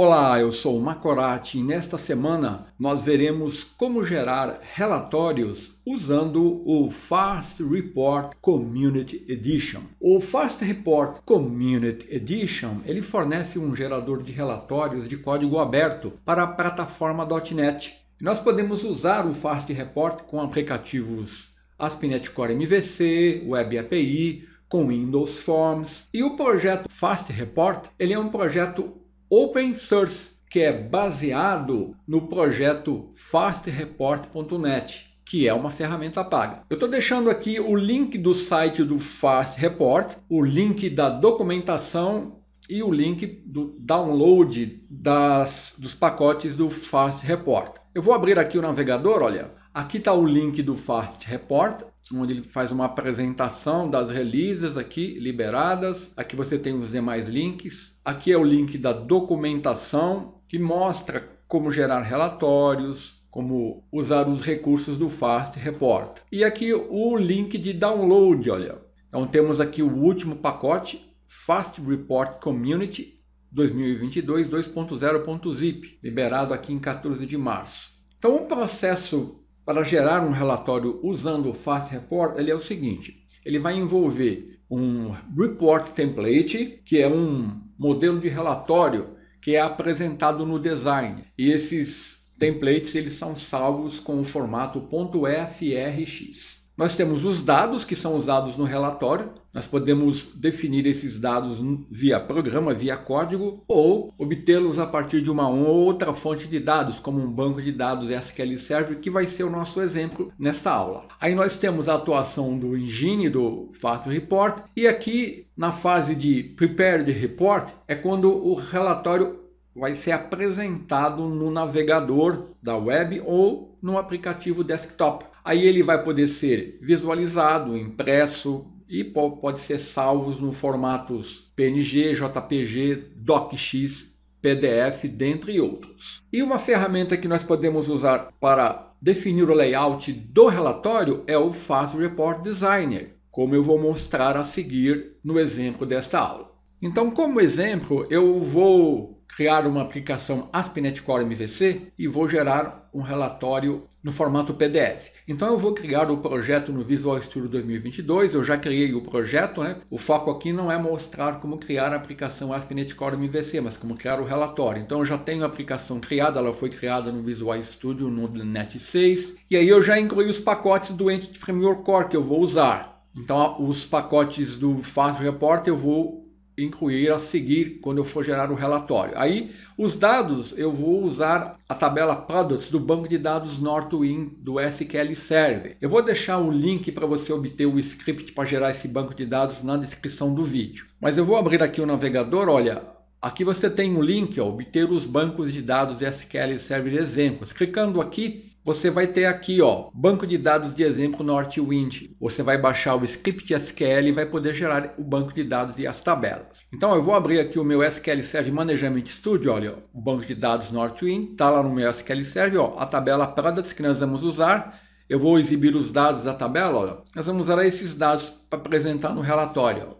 Olá, eu sou o Macorati e nesta semana nós veremos como gerar relatórios usando o Fast Report Community Edition. O Fast Report Community Edition, ele fornece um gerador de relatórios de código aberto para a plataforma .NET. Nós podemos usar o Fast Report com aplicativos ASP.NET Core MVC, Web API, com Windows Forms. E o projeto Fast Report, ele é um projeto open source, que é baseado no projeto fastreport.net, que é uma ferramenta paga. Eu estou deixando aqui o link do site do Fast Report, o link da documentação e o link do download das, dos pacotes do Fast Report. Eu vou abrir aqui o navegador, olha. Aqui está o link do Fast Report onde ele faz uma apresentação das releases aqui liberadas. Aqui você tem os demais links. Aqui é o link da documentação que mostra como gerar relatórios, como usar os recursos do Fast Report. E aqui o link de download, olha. Então temos aqui o último pacote, Fast Report Community 2022 2.0.zip, liberado aqui em 14 de março. Então o processo para gerar um relatório usando o Fast Report, ele é o seguinte: ele vai envolver um report template, que é um modelo de relatório que é apresentado no design. E esses templates eles são salvos com o formato .frx. Nós temos os dados que são usados no relatório, nós podemos definir esses dados via programa, via código, ou obtê-los a partir de uma outra fonte de dados, como um banco de dados SQL Server, que vai ser o nosso exemplo nesta aula. Aí nós temos a atuação do engine do Fast Report, e aqui na fase de Prepared Report é quando o relatório vai ser apresentado no navegador da web ou no aplicativo desktop. Aí ele vai poder ser visualizado, impresso e pode ser salvos no formatos PNG, JPG, DocX, PDF, dentre outros. E uma ferramenta que nós podemos usar para definir o layout do relatório é o Fast Report Designer, como eu vou mostrar a seguir no exemplo desta aula. Então, como exemplo, eu vou criar uma aplicação ASP.NET Core MVC e vou gerar um relatório no formato PDF. Então eu vou criar o projeto no Visual Studio 2022, eu já criei o projeto, né? o foco aqui não é mostrar como criar a aplicação ASP.NET Core MVC, mas como criar o relatório. Então eu já tenho a aplicação criada, ela foi criada no Visual Studio no .NET 6, e aí eu já incluí os pacotes do Entity Framework Core que eu vou usar. Então os pacotes do Fast Report eu vou incluir a seguir quando eu for gerar o relatório. Aí, os dados, eu vou usar a tabela Products do banco de dados Northwind do SQL Server. Eu vou deixar um link para você obter o script para gerar esse banco de dados na descrição do vídeo. Mas eu vou abrir aqui o navegador, olha, aqui você tem um link, ó, obter os bancos de dados SQL Server exemplos. Clicando aqui, você vai ter aqui, ó, banco de dados de exemplo Northwind. Você vai baixar o script SQL e vai poder gerar o banco de dados e as tabelas. Então eu vou abrir aqui o meu SQL Server Management Studio, olha, o banco de dados Northwind, tá lá no meu SQL Server, ó, a tabela products que nós vamos usar. Eu vou exibir os dados da tabela, olha. Nós vamos usar esses dados para apresentar no relatório.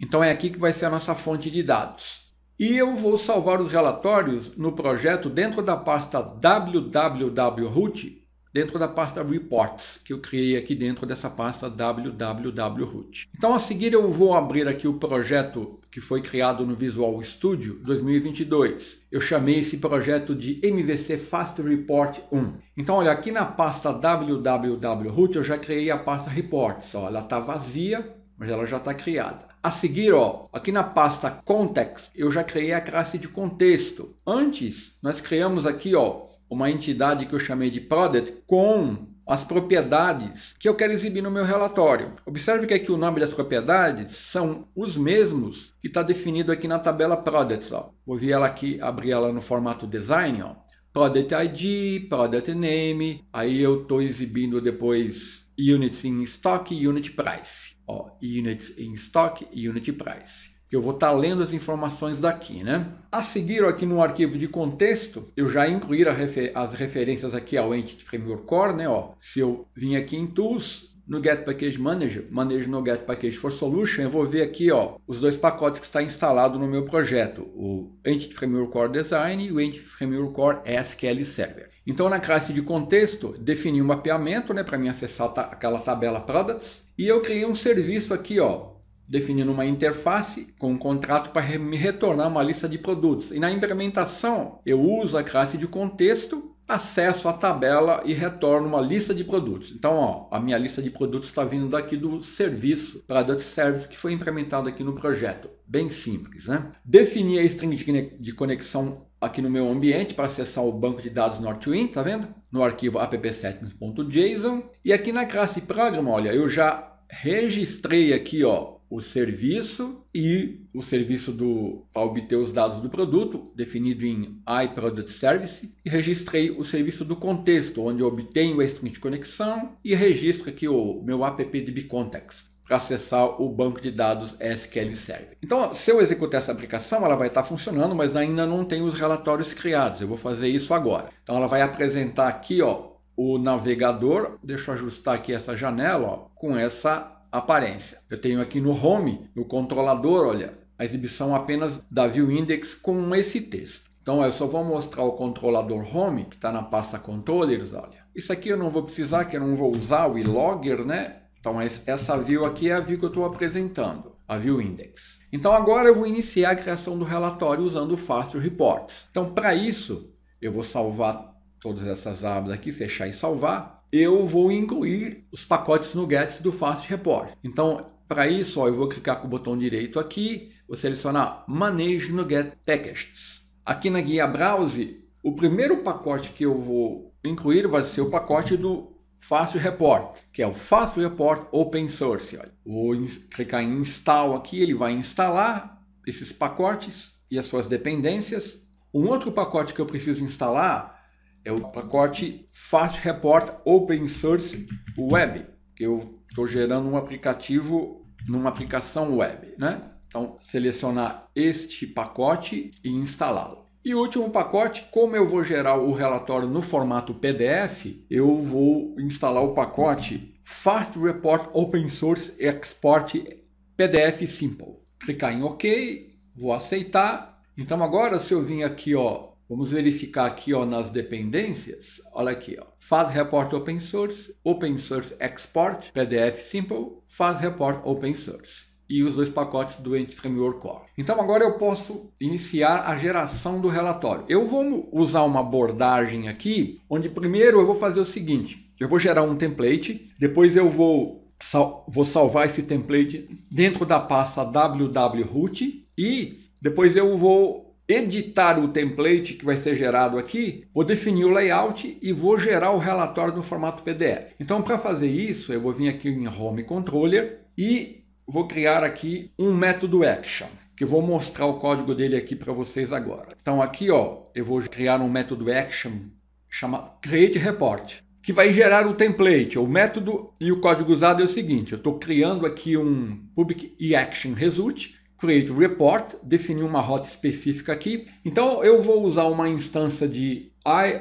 Então é aqui que vai ser a nossa fonte de dados. E eu vou salvar os relatórios no projeto dentro da pasta www.root, dentro da pasta Reports, que eu criei aqui dentro dessa pasta www.root. Então, a seguir eu vou abrir aqui o projeto que foi criado no Visual Studio 2022. Eu chamei esse projeto de MVC Fast Report 1. Então, olha, aqui na pasta www.root eu já criei a pasta Reports. Ó, ela está vazia, mas ela já está criada. A seguir, ó, aqui na pasta Context, eu já criei a classe de contexto. Antes, nós criamos aqui ó, uma entidade que eu chamei de Product com as propriedades que eu quero exibir no meu relatório. Observe que aqui o nome das propriedades são os mesmos que está definido aqui na tabela Products. Ó. Vou vir ela aqui, abrir ela no formato Design. Ó. Product ID, Product Name, aí eu estou exibindo depois Units in Stock e Unit Price ó, units em stock e unit price. Eu vou estar tá lendo as informações daqui, né? A seguir, aqui no arquivo de contexto, eu já incluir refer as referências aqui ao Entity Framework Core, né? Ó, se eu vim aqui em Tools, no Get Package Manager, manejo no Get Package for Solution, eu vou ver aqui ó, os dois pacotes que está instalado no meu projeto, o Entity Framework Core Design e o Entity Framework Core SQL Server. Então, na classe de contexto, defini um mapeamento né, para mim acessar ta aquela tabela products e eu criei um serviço aqui, ó, definindo uma interface com um contrato para re me retornar uma lista de produtos. E na implementação, eu uso a classe de contexto, acesso a tabela e retorno uma lista de produtos. Então, ó, a minha lista de produtos está vindo daqui do serviço, Product Service, que foi implementado aqui no projeto. Bem simples, né? Defini a string de conexão aqui no meu ambiente para acessar o banco de dados Northwind, tá vendo? No arquivo app7.json. E aqui na classe Programa, olha, eu já registrei aqui, ó, o serviço e o serviço do para obter os dados do produto, definido em IProductService e registrei o serviço do contexto, onde eu obtenho a string de conexão e registro aqui o meu appdbcontext para acessar o banco de dados SQL Server. Então, se eu executar essa aplicação, ela vai estar funcionando, mas ainda não tem os relatórios criados. Eu vou fazer isso agora. Então, ela vai apresentar aqui, ó, o navegador. Deixa eu ajustar aqui essa janela, ó, com essa aparência. Eu tenho aqui no home, no controlador, olha, a exibição apenas da view index com esse texto. Então, eu só vou mostrar o controlador home, que está na pasta controllers, olha. Isso aqui eu não vou precisar, que eu não vou usar o e-logger, né? Então essa view aqui é a view que eu estou apresentando, a view index. Então agora eu vou iniciar a criação do relatório usando o Fast Reports. Então para isso eu vou salvar todas essas abas aqui, fechar e salvar. Eu vou incluir os pacotes nuggets do Fast Report. Então para isso ó, eu vou clicar com o botão direito aqui, vou selecionar Manage Nugget Packages. Aqui na guia Browse, o primeiro pacote que eu vou incluir vai ser o pacote do Fácil Report, que é o Fácil Report Open Source. Olha. Vou clicar em Install aqui, ele vai instalar esses pacotes e as suas dependências. Um outro pacote que eu preciso instalar é o pacote Fast Report Open Source Web, que eu estou gerando um aplicativo numa aplicação web. Né? Então, selecionar este pacote e instalá-lo. E último pacote, como eu vou gerar o relatório no formato PDF, eu vou instalar o pacote Fast Report Open Source Export PDF Simple. Clicar em OK, vou aceitar. Então agora se eu vim aqui, ó, vamos verificar aqui ó, nas dependências, olha aqui, ó, Fast Report Open Source, Open Source Export PDF Simple, Fast Report Open Source e os dois pacotes do Ent Framework Core. Então agora eu posso iniciar a geração do relatório. Eu vou usar uma abordagem aqui, onde primeiro eu vou fazer o seguinte, eu vou gerar um template, depois eu vou, sal vou salvar esse template dentro da pasta www.root e depois eu vou editar o template que vai ser gerado aqui, vou definir o layout e vou gerar o relatório no formato PDF. Então para fazer isso, eu vou vir aqui em Home Controller e vou criar aqui um método action, que vou mostrar o código dele aqui para vocês agora. Então aqui, ó, eu vou criar um método action chama create report, que vai gerar o template, o método e o código usado é o seguinte, eu estou criando aqui um public action result, create report, definir uma rota específica aqui. Então eu vou usar uma instância de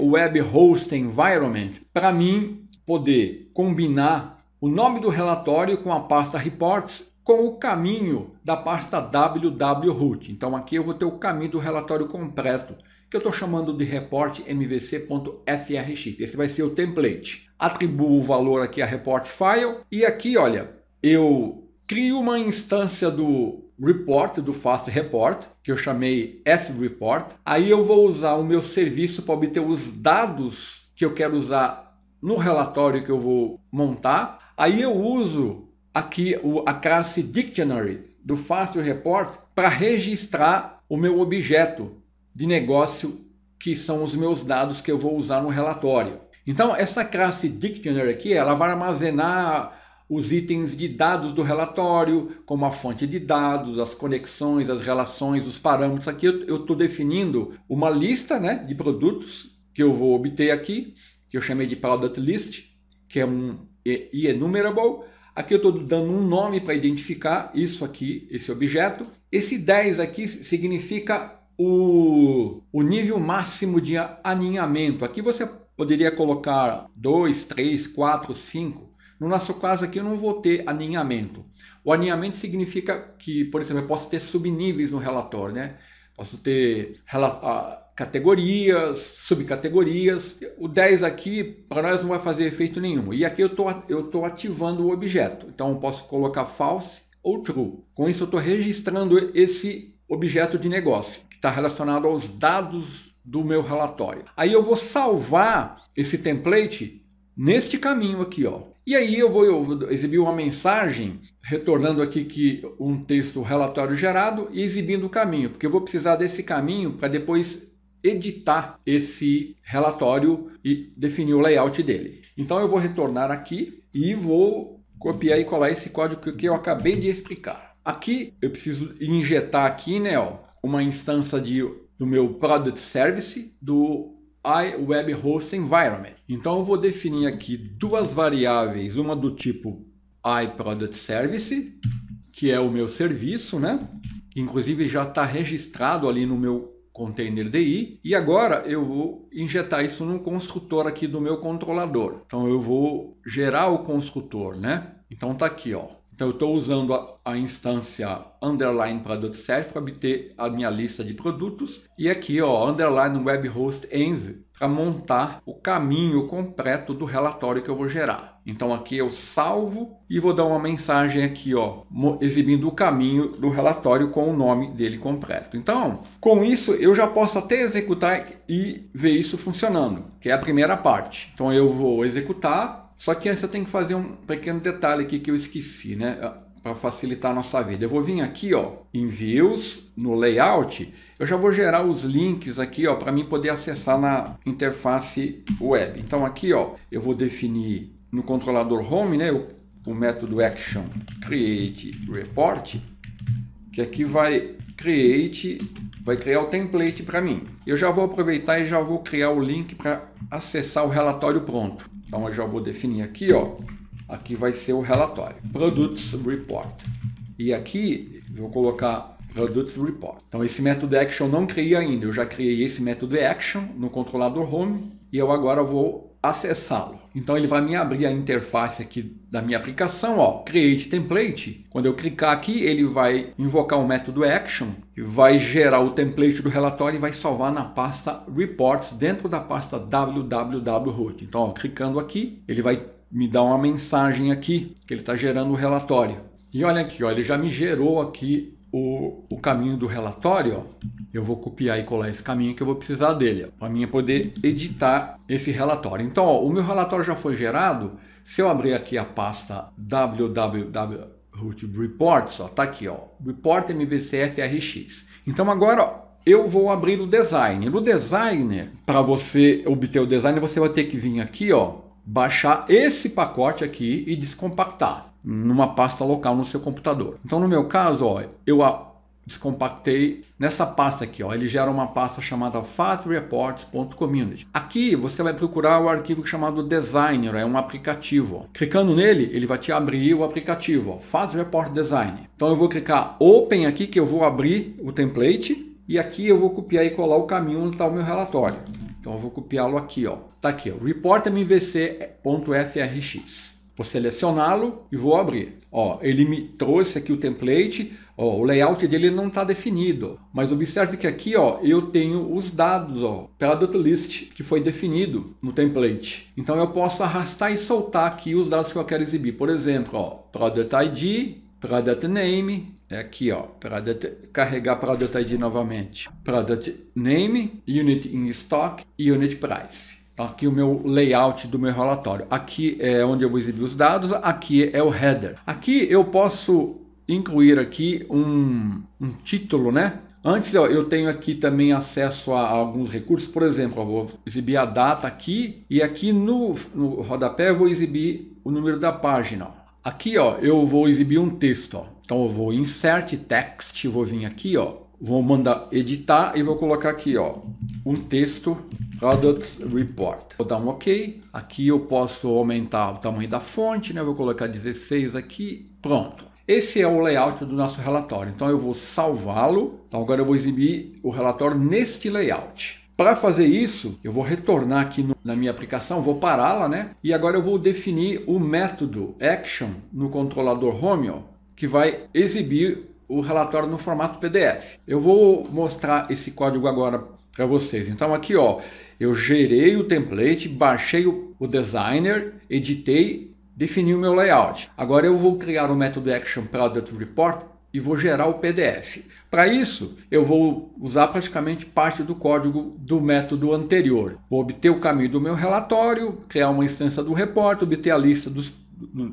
iWeb Host Environment para mim poder combinar o nome do relatório com a pasta reports com o caminho da pasta www.root. Então aqui eu vou ter o caminho do relatório completo, que eu estou chamando de report mvc.frx. Esse vai ser o template. Atribuo o valor aqui a report file e aqui, olha, eu crio uma instância do report, do Fast Report, que eu chamei F-Report. Aí eu vou usar o meu serviço para obter os dados que eu quero usar no relatório que eu vou montar. Aí eu uso aqui o, a classe Dictionary do Fácil Report para registrar o meu objeto de negócio, que são os meus dados que eu vou usar no relatório. Então, essa classe Dictionary aqui, ela vai armazenar os itens de dados do relatório, como a fonte de dados, as conexões, as relações, os parâmetros. Aqui eu estou definindo uma lista né, de produtos que eu vou obter aqui, que eu chamei de Product List, que é um enumerable, é, Aqui eu estou dando um nome para identificar isso aqui, esse objeto. Esse 10 aqui significa o, o nível máximo de aninhamento. Aqui você poderia colocar 2, 3, 4, 5. No nosso caso aqui eu não vou ter aninhamento. O aninhamento significa que, por exemplo, eu posso ter subníveis no relatório, né? Posso ter ah, categorias, subcategorias. O 10 aqui para nós não vai fazer efeito nenhum. E aqui eu tô, estou ativando o objeto. Então eu posso colocar false ou true. Com isso eu estou registrando esse objeto de negócio que está relacionado aos dados do meu relatório. Aí eu vou salvar esse template neste caminho aqui, ó. E aí eu vou, eu vou exibir uma mensagem retornando aqui que um texto relatório gerado e exibindo o caminho, porque eu vou precisar desse caminho para depois editar esse relatório e definir o layout dele. Então eu vou retornar aqui e vou copiar e colar esse código que eu acabei de explicar. Aqui eu preciso injetar aqui, né, ó, uma instância de, do meu product service do iWebHost Environment. Então eu vou definir aqui duas variáveis, uma do tipo iProductService, que é o meu serviço, né? Inclusive já está registrado ali no meu container DI e agora eu vou injetar isso num construtor aqui do meu controlador. Então eu vou gerar o construtor, né? Então tá aqui, ó. Então eu estou usando a, a instância underline produto set para obter a minha lista de produtos e aqui ó underline web host env para montar o caminho completo do relatório que eu vou gerar. Então aqui eu salvo e vou dar uma mensagem aqui, ó, exibindo o caminho do relatório com o nome dele completo. Então, com isso eu já posso até executar e ver isso funcionando, que é a primeira parte. Então eu vou executar só que antes eu tenho que fazer um pequeno detalhe aqui que eu esqueci, né? Ah, para facilitar a nossa vida. Eu vou vir aqui, ó, em Views, no Layout, eu já vou gerar os links aqui, ó, para mim poder acessar na interface web. Então aqui, ó, eu vou definir no controlador Home, né, o, o método Action Create Report, que aqui vai Create vai criar o template para mim. Eu já vou aproveitar e já vou criar o link para acessar o relatório pronto. Então eu já vou definir aqui, ó. Aqui vai ser o relatório, Products Report. E aqui vou colocar Products Report. Então esse método action eu não criei ainda, eu já criei esse método action no controlador home e eu agora vou acessá-lo. Então ele vai me abrir a interface aqui da minha aplicação, ó, create template. Quando eu clicar aqui, ele vai invocar o método action, vai gerar o template do relatório e vai salvar na pasta reports dentro da pasta www.root. Então, ó, clicando aqui, ele vai me dar uma mensagem aqui que ele está gerando o relatório. E olha aqui, ó, ele já me gerou aqui o, o caminho do relatório. Ó. Eu vou copiar e colar esse caminho que eu vou precisar dele para mim é poder editar esse relatório. Então, ó, o meu relatório já foi gerado. Se eu abrir aqui a pasta www reports, ó, tá aqui, ó, report mvcfrx. Então agora ó, eu vou abrir o design. No designer, para você obter o design, você vai ter que vir aqui, ó, baixar esse pacote aqui e descompactar numa pasta local no seu computador. Então, no meu caso, ó, eu descompactei nessa pasta aqui. Ó. Ele gera uma pasta chamada fatreports.community. Aqui você vai procurar o arquivo chamado Designer, é um aplicativo. Clicando nele, ele vai te abrir o aplicativo, ó, Report Design. Então eu vou clicar Open aqui, que eu vou abrir o template. E aqui eu vou copiar e colar o caminho onde está o meu relatório. Então eu vou copiá-lo aqui, ó. Tá aqui, ó, reportmvc.frx. Vou selecioná-lo e vou abrir. Ó, ele me trouxe aqui o template, ó, o layout dele não está definido, mas observe que aqui ó, eu tenho os dados ó, product list que foi definido no template. Então eu posso arrastar e soltar aqui os dados que eu quero exibir. Por exemplo, ó, product ID, product name, é aqui ó, product, carregar product ID novamente, product name, unit in stock e unit price aqui o meu layout do meu relatório. Aqui é onde eu vou exibir os dados, aqui é o header. Aqui eu posso incluir aqui um, um título, né? Antes ó, eu tenho aqui também acesso a alguns recursos, por exemplo, eu vou exibir a data aqui e aqui no, no rodapé eu vou exibir o número da página. Aqui ó, eu vou exibir um texto. Ó. Então eu vou insert text, vou vir aqui, ó, vou mandar editar e vou colocar aqui ó, um texto Products Report. Vou dar um OK. Aqui eu posso aumentar o tamanho da fonte, né? Vou colocar 16 aqui. Pronto. Esse é o layout do nosso relatório. Então eu vou salvá-lo. Então agora eu vou exibir o relatório neste layout. Para fazer isso, eu vou retornar aqui no, na minha aplicação, vou pará-la, né? E agora eu vou definir o método action no controlador home, ó, que vai exibir o relatório no formato PDF. Eu vou mostrar esse código agora para vocês. Então aqui, ó, eu gerei o template, baixei o designer, editei, defini o meu layout. Agora eu vou criar o método Action Product Report e vou gerar o PDF. Para isso, eu vou usar praticamente parte do código do método anterior. Vou obter o caminho do meu relatório, criar uma instância do report, obter a lista dos,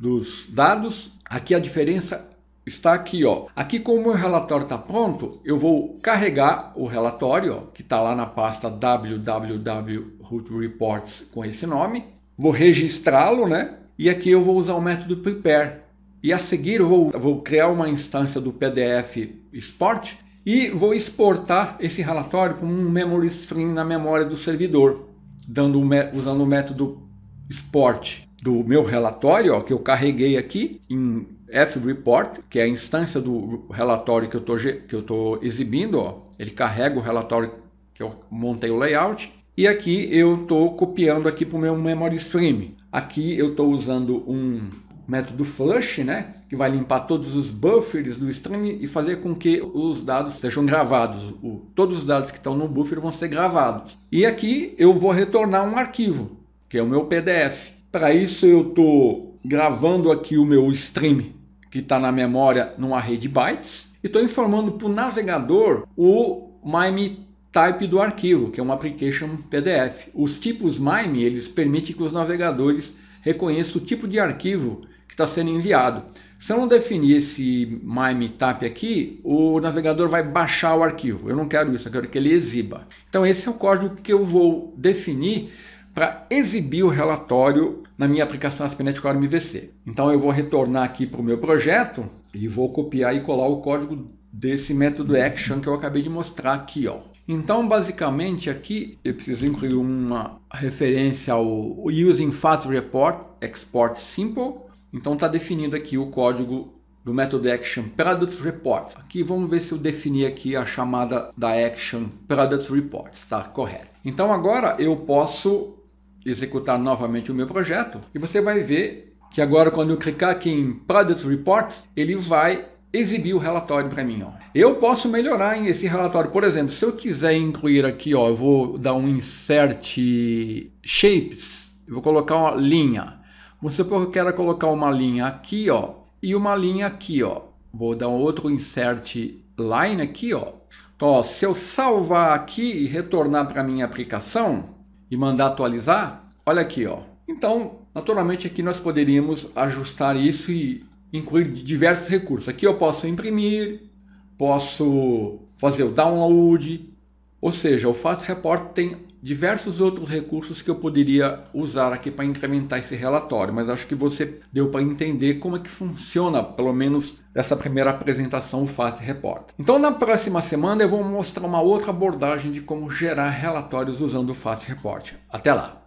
dos dados. Aqui a diferença está aqui, ó. Aqui como o meu relatório está pronto, eu vou carregar o relatório, ó, que está lá na pasta www.rootreports com esse nome. Vou registrá-lo, né? E aqui eu vou usar o método prepare. E a seguir eu vou, vou criar uma instância do PDF export e vou exportar esse relatório como um memory string na memória do servidor, dando, usando o método export do meu relatório, ó, que eu carreguei aqui em F-Report, que é a instância do relatório que eu estou exibindo, ó, ele carrega o relatório que eu montei o layout, e aqui eu estou copiando aqui para o meu memory stream. Aqui eu estou usando um método flush, né, que vai limpar todos os buffers do stream e fazer com que os dados sejam gravados. O, todos os dados que estão no buffer vão ser gravados. E aqui eu vou retornar um arquivo, que é o meu PDF. Para isso eu estou gravando aqui o meu stream que está na memória numa rede bytes e estou informando para o navegador o MIME type do arquivo, que é um application PDF. Os tipos MIME eles permitem que os navegadores reconheçam o tipo de arquivo que está sendo enviado. Se eu não definir esse MIME type aqui, o navegador vai baixar o arquivo. Eu não quero isso, eu quero que ele exiba. Então esse é o código que eu vou definir para exibir o relatório na minha aplicação Core MVC. Então eu vou retornar aqui para o meu projeto e vou copiar e colar o código desse método action que eu acabei de mostrar aqui. Ó. Então basicamente aqui eu preciso incluir uma referência ao Using Fast Report Export Simple. Então está definido aqui o código do método action product report. Aqui vamos ver se eu defini aqui a chamada da action product report, está correto. Então agora eu posso executar novamente o meu projeto e você vai ver que agora quando eu clicar aqui em Product Reports, ele vai exibir o relatório para mim. Ó. Eu posso melhorar em esse relatório, por exemplo, se eu quiser incluir aqui, ó, eu vou dar um insert shapes, eu vou colocar uma linha. Vamos supor que eu quero colocar uma linha aqui, ó, e uma linha aqui, ó. Vou dar um outro insert line aqui, ó. Então, ó, se eu salvar aqui e retornar para minha aplicação, e mandar atualizar, olha aqui, ó. Então, naturalmente aqui nós poderíamos ajustar isso e incluir diversos recursos. Aqui eu posso imprimir, posso fazer o download, ou seja, o Fast Report tem diversos outros recursos que eu poderia usar aqui para incrementar esse relatório, mas acho que você deu para entender como é que funciona, pelo menos dessa primeira apresentação, o Fast Report. Então, na próxima semana eu vou mostrar uma outra abordagem de como gerar relatórios usando o Fast Report. Até lá!